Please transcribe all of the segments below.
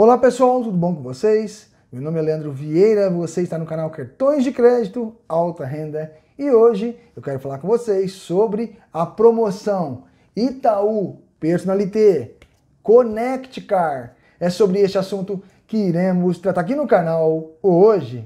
Olá pessoal, tudo bom com vocês? Meu nome é Leandro Vieira, você está no canal Cartões de Crédito Alta Renda e hoje eu quero falar com vocês sobre a promoção Itaú Personalité Connect Car. É sobre este assunto que iremos tratar aqui no canal hoje.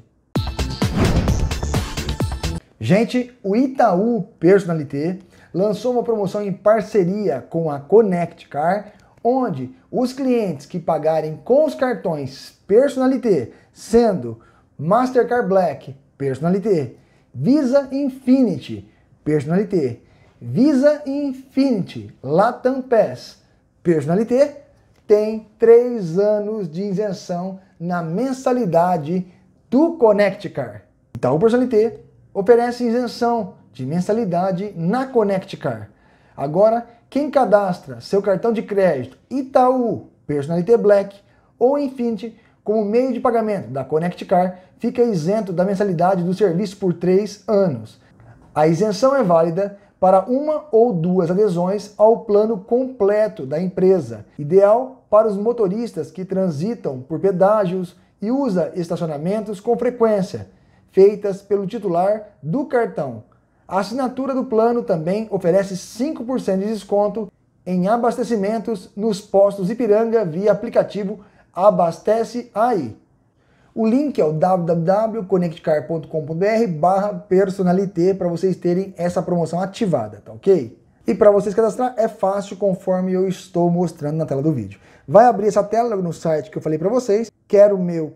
Gente, o Itaú Personalité lançou uma promoção em parceria com a Connect Car onde os clientes que pagarem com os cartões Personalité, sendo Mastercard Black Personalité, Visa Infinity Personalité, Visa Infinity Latam Pass Personalité, tem três anos de isenção na mensalidade do ConnectCar. Então, o Personalité oferece isenção de mensalidade na ConnectCar. Agora, quem cadastra seu cartão de crédito Itaú, Personalité Black ou Infinity como meio de pagamento da Connect Car fica isento da mensalidade do serviço por três anos. A isenção é válida para uma ou duas adesões ao plano completo da empresa, ideal para os motoristas que transitam por pedágios e usa estacionamentos com frequência, feitas pelo titular do cartão a assinatura do plano também oferece 5% de desconto em abastecimentos nos postos Ipiranga via aplicativo Abastece Aí. O link é o www.connectcar.com.br barra personalité para vocês terem essa promoção ativada, tá ok? E para vocês cadastrar é fácil conforme eu estou mostrando na tela do vídeo. Vai abrir essa tela no site que eu falei para vocês, quero o meu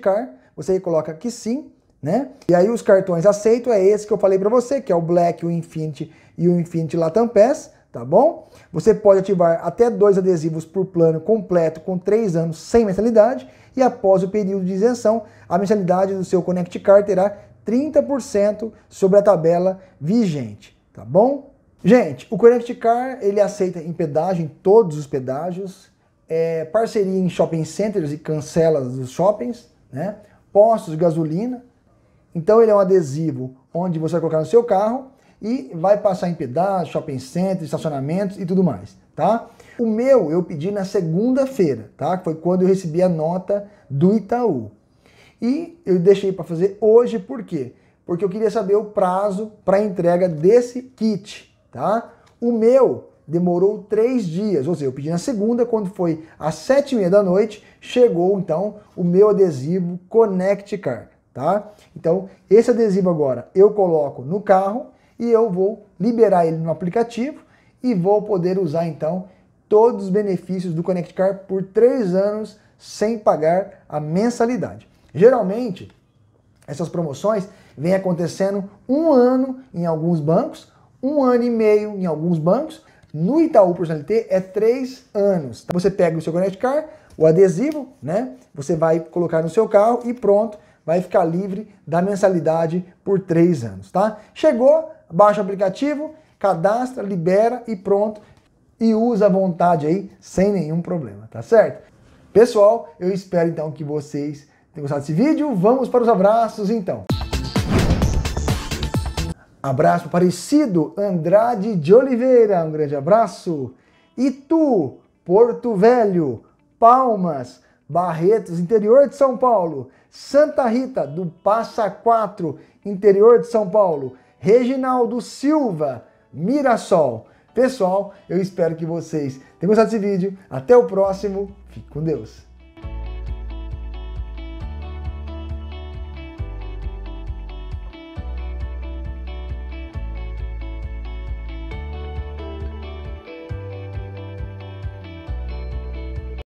Car, você coloca aqui sim, né? E aí os cartões aceito é esse que eu falei para você, que é o Black, o Infinity e o Infinity Latam Pass, tá bom? Você pode ativar até dois adesivos por plano completo com três anos sem mensalidade e após o período de isenção, a mensalidade do seu Connect Card terá 30% sobre a tabela vigente, tá bom? Gente, o Connect Car ele aceita em pedágio, em todos os pedágios, é, parceria em shopping centers e cancelas dos shoppings, né? postos de gasolina, então ele é um adesivo onde você vai colocar no seu carro e vai passar em pedaços, shopping centers, estacionamentos e tudo mais, tá? O meu eu pedi na segunda-feira, tá? Que foi quando eu recebi a nota do Itaú. E eu deixei para fazer hoje por quê? Porque eu queria saber o prazo para entrega desse kit, tá? O meu demorou três dias, ou seja, eu pedi na segunda, quando foi às sete e meia da noite, chegou então o meu adesivo Connect Car tá? Então, esse adesivo agora eu coloco no carro e eu vou liberar ele no aplicativo e vou poder usar então todos os benefícios do Connect Car por três anos sem pagar a mensalidade. Geralmente, essas promoções vêm acontecendo um ano em alguns bancos, um ano e meio em alguns bancos. No Itaú Personalité é três anos. Então, você pega o seu Connect Car, o adesivo, né? Você vai colocar no seu carro e pronto vai ficar livre da mensalidade por três anos, tá? Chegou, baixa o aplicativo, cadastra, libera e pronto. E usa à vontade aí, sem nenhum problema, tá certo? Pessoal, eu espero então que vocês tenham gostado desse vídeo. Vamos para os abraços então. Abraço parecido, Andrade de Oliveira, um grande abraço. E tu, Porto Velho, Palmas, Barretos, interior de São Paulo. Santa Rita, do Passa 4, interior de São Paulo. Reginaldo Silva, Mirassol. Pessoal, eu espero que vocês tenham gostado desse vídeo. Até o próximo. Fique com Deus.